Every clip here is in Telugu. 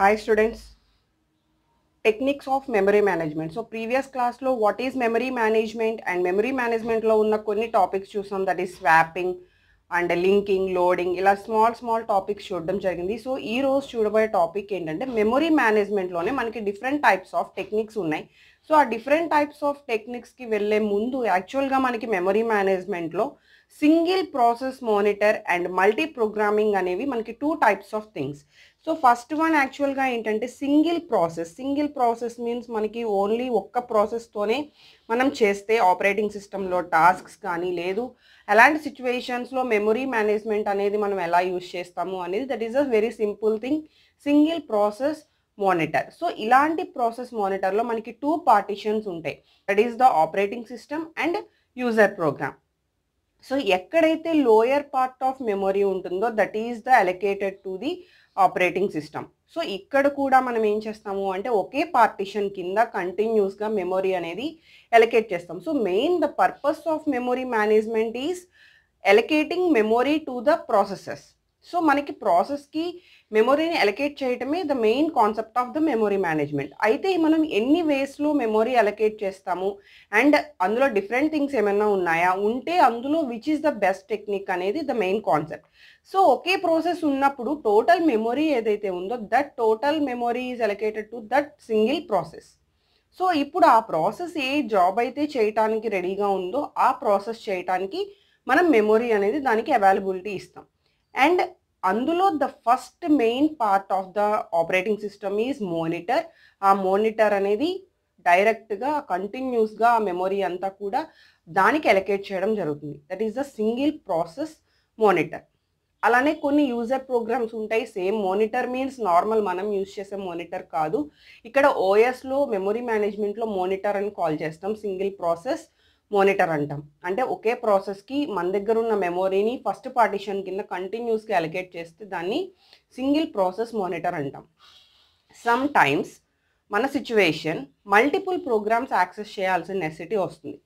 Hi students techniques of memory management so previous క్లాస్లో what is memory management and memory మేనేజ్మెంట్లో ఉన్న కొన్ని టాపిక్స్ చూసాం that is swapping and linking loading ఇలా స్మాల్ స్మాల్ టాపిక్స్ చూడడం జరిగింది సో ఈ రోజు చూడబోయే టాపిక్ ఏంటంటే మెమరీ మేనేజ్మెంట్లోనే మనకి different types of techniques so సో ఆ డిఫరెంట్ టైప్స్ ఆఫ్ టెక్నిక్స్కి వెళ్ళే ముందు యాక్చువల్గా మనకి మెమరీ మేనేజ్మెంట్లో single process monitor and multi programming అనేవి మనకి two types of things so first one యాక్చువల్గా ఏంటంటే single process single process means మనకి ఓన్లీ ఒక్క ప్రాసెస్తోనే మనం చేస్తే ఆపరేటింగ్ సిస్టంలో టాస్క్స్ కానీ లేదు అలాంటి సిచ్యువేషన్స్లో మెమొరీ మేనేజ్మెంట్ అనేది మనం ఎలా యూజ్ చేస్తాము అనేది that is a very simple thing single process monitor so ఇలాంటి ప్రాసెస్ మానిటర్లో మనకి టూ పార్టిషన్స్ ఉంటాయి that is the operating system and user program so ఎక్కడైతే లోయర్ పార్ట్ ఆఫ్ మెమొరీ ఉంటుందో that is the allocated to the operating system so ఇక్కడ కూడా మనం ఏం చేస్తాము అంటే ఒకే పార్టిషన్ కింద కంటిన్యూస్గా మెమొరీ అనేది ఎలకేట్ చేస్తాం so main the purpose of memory management is allocating memory to the processes so మనకి ప్రాసెస్కి మెమొరీని అలకేట్ చేయటమే the main concept of the memory management అయితే మనం ఎన్ని వేస్లో మెమొరీ అలకేట్ చేస్తాము అండ్ అందులో డిఫరెంట్ థింగ్స్ ఏమైనా ఉన్నాయా ఉంటే అందులో which is the best technique అనేది ద మెయిన్ కాన్సెప్ట్ సో ఒకే ప్రాసెస్ ఉన్నప్పుడు టోటల్ మెమొరీ ఏదైతే ఉందో that total memory is allocated to that single process so ఇప్పుడు ఆ ప్రాసెస్ ఏ జాబ్ అయితే చేయటానికి రెడీగా ఉందో ఆ ప్రాసెస్ చేయటానికి మనం మెమొరీ అనేది దానికి అవైలబిలిటీ ఇస్తాం అండ్ అందులో the first main part of the operating system is monitor ఆ మోనిటర్ అనేది డైరెక్ట్గా కంటిన్యూస్గా ఆ మెమొరీ అంతా కూడా దానికి ఎలకేట్ చేయడం జరుగుతుంది that is the single process monitor అలానే కొన్ని యూజర్ ప్రోగ్రామ్స్ ఉంటాయి సేమ్ మోనిటర్ మీన్స్ నార్మల్ మనం యూజ్ చేసే మోనిటర్ కాదు ఇక్కడ ఓఎస్లో మెమొరీ మేనేజ్మెంట్లో మోనిటర్ అని కాల్ చేస్తాం సింగిల్ ప్రాసెస్ మోనిటర్ అంటాం అంటే ఒకే ప్రాసెస్కి మన దగ్గర ఉన్న మెమొరీని ఫస్ట్ పార్టిషన్ కింద కంటిన్యూస్గా అలొకేట్ చేస్తే దాన్ని సింగిల్ ప్రాసెస్ మోనిటర్ అంటాం సమ్ టైమ్స్ మన సిచ్యువేషన్ మల్టిపుల్ ప్రోగ్రామ్స్ యాక్సెస్ చేయాల్సిన నెసిటీ వస్తుంది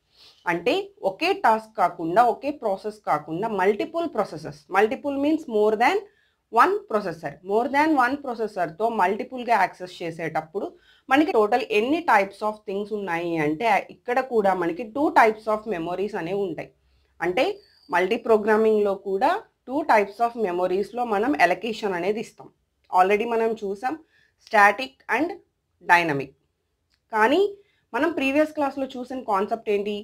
అంటే ఒకే టాస్క్ కాకుండా ఒకే ప్రాసెస్ కాకుండా multiple processes multiple means more than one processor more than one ప్రొసెసర్తో మల్టిపుల్గా యాక్సెస్ చేసేటప్పుడు మనకి టోటల్ ఎన్ని టైప్స్ ఆఫ్ థింగ్స్ ఉన్నాయి అంటే ఇక్కడ కూడా మనకి టూ టైప్స్ ఆఫ్ మెమొరీస్ అనేవి ఉంటాయి అంటే మల్టీ ప్రోగ్రామింగ్లో కూడా టూ టైప్స్ ఆఫ్ మెమొరీస్లో మనం ఎలకేషన్ అనేది ఇస్తాం ఆల్రెడీ మనం చూసాం స్టాటిక్ అండ్ డైనమిక్ కానీ మనం ప్రీవియస్ క్లాస్లో చూసిన కాన్సెప్ట్ ఏంటి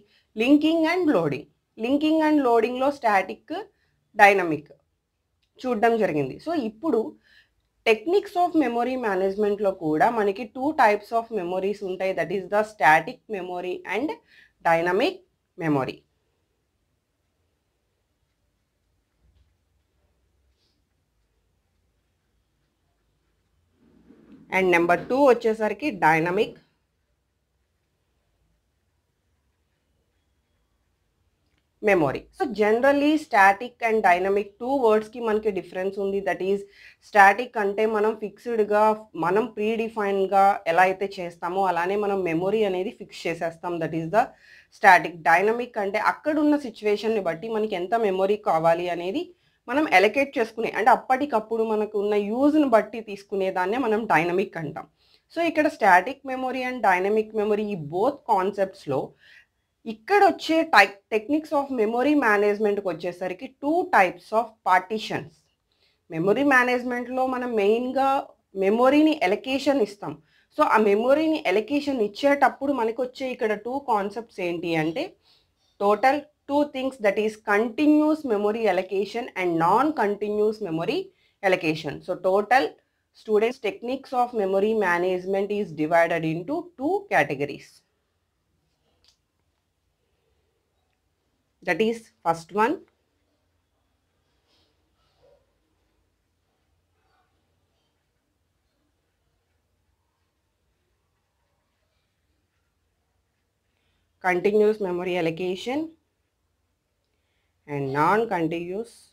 linking and loading linking and లోడింగ్లో స్టాటిక్ డైనమిక్ చూడడం జరిగింది సో ఇప్పుడు టెక్నిక్స్ ఆఫ్ మెమొరీ మేనేజ్మెంట్లో కూడా మనకి టూ టైప్స్ ఆఫ్ మెమొరీస్ ఉంటాయి that is the static memory and dynamic memory and number two వచ్చేసరికి dynamic memory so generally static and dynamic two వర్డ్స్కి మనకి డిఫరెన్స్ ఉంది దట్ ఈజ్ స్టాటిక్ అంటే మనం ఫిక్స్డ్గా మనం ప్రీ డిఫైన్గా ఎలా అయితే చేస్తామో అలానే మనం మెమొరీ అనేది ఫిక్స్ చేసేస్తాం that is the static dynamic అంటే అక్కడున్న సిచ్యువేషన్ని బట్టి మనకి ఎంత మెమొరీ కావాలి అనేది మనం ఎలకేట్ చేసుకునే అంటే అప్పటికప్పుడు మనకు ఉన్న యూజ్ని బట్టి తీసుకునే దాన్నే మనం డైనమిక్ అంటాం సో ఇక్కడ static memory and dynamic memory ఈ బోత్ కాన్సెప్ట్స్లో ఇక్కడ వచ్చే టైప్ టెక్నిక్స్ ఆఫ్ మెమొరీ మేనేజ్మెంట్కి వచ్చేసరికి two types of partitions memory మేనేజ్మెంట్లో మనం మెయిన్గా మెమొరీని ఎలకేషన్ ఇస్తాం సో ఆ మెమొరీని ఎలకేషన్ ఇచ్చేటప్పుడు మనకు వచ్చే ఇక్కడ టూ కాన్సెప్ట్స్ ఏంటి అంటే total two things that is continuous memory allocation and non continuous memory allocation so total students techniques of memory management is divided in two categories that is first one continuous memory allocation and non-continuous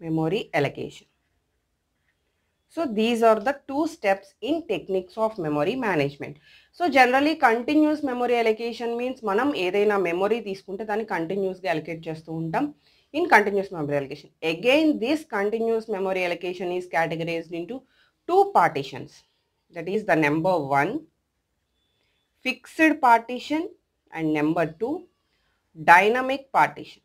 memory allocation. So these are the two steps in techniques of memory management. So generally continuous memory allocation means manam edaina memory teeskunte dani continuous ga allocate chestu untam in continuous memory allocation. Again this continuous memory allocation is categorized into two partitions. That is the number 1 fixed partition and number 2 dynamic partition.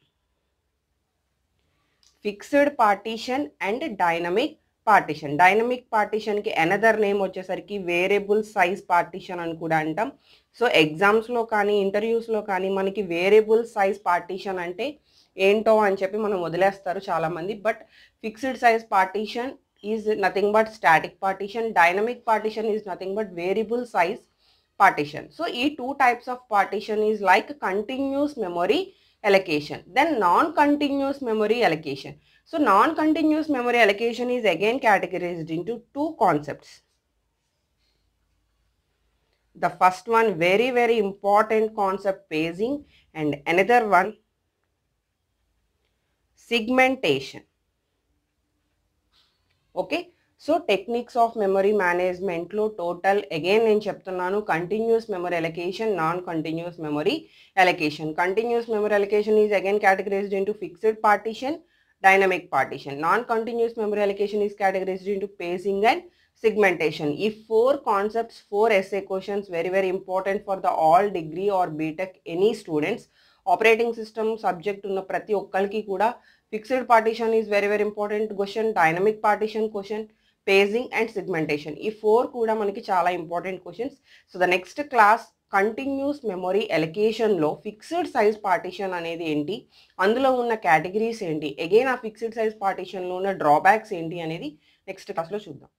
Fixed partition and dynamic partition dynamic పార్టీషన్కి ఎనదర్ నేమ్ వచ్చేసరికి వేరియబుల్ సైజ్ పార్టీషన్ అని కూడా అంటాం సో ఎగ్జామ్స్లో కానీ ఇంటర్వ్యూస్లో కానీ మనకి వేరియబుల్ సైజ్ పార్టీషన్ అంటే ఏంటో అని చెప్పి మనం వదిలేస్తారు చాలామంది but fixed size partition is nothing but static partition dynamic partition is nothing but variable size partition so ఈ two types of partition is like continuous memory allocation then non continuous memory allocation So non-continuous memory allocation is again categorized into two concepts. The first one very very important concept phasing and another one segmentation. Okay, so techniques of memory management lo total again in chapter nanu continuous memory allocation, non-continuous memory allocation. Continuous memory allocation is again categorized into fixed partition. dynamic partition. Non-continuous memory allocation is categorized into pacing and segmentation. If four concepts, four essay questions very very important for the all degree or BTEC any students. Operating system subject ఉన్న ప్రతి ఒక్కరికి kuda, fixed partition is very very important question, dynamic partition question, pacing and segmentation. ఈ four kuda మనకి చాలా important questions. So the next class continuous memory ఎలకేషన్లో ఫిక్స్డ్ సైజ్ పార్టీషన్ అనేది ఏంటి అందులో ఉన్న కేటగిరీస్ ఏంటి అగైన్ ఆ ఫిక్స్డ్ సైజ్ పార్టీషన్లో ఉన్న డ్రాబ్యాక్స్ ఏంటి అనేది నెక్స్ట్ క్లాస్లో చూద్దాం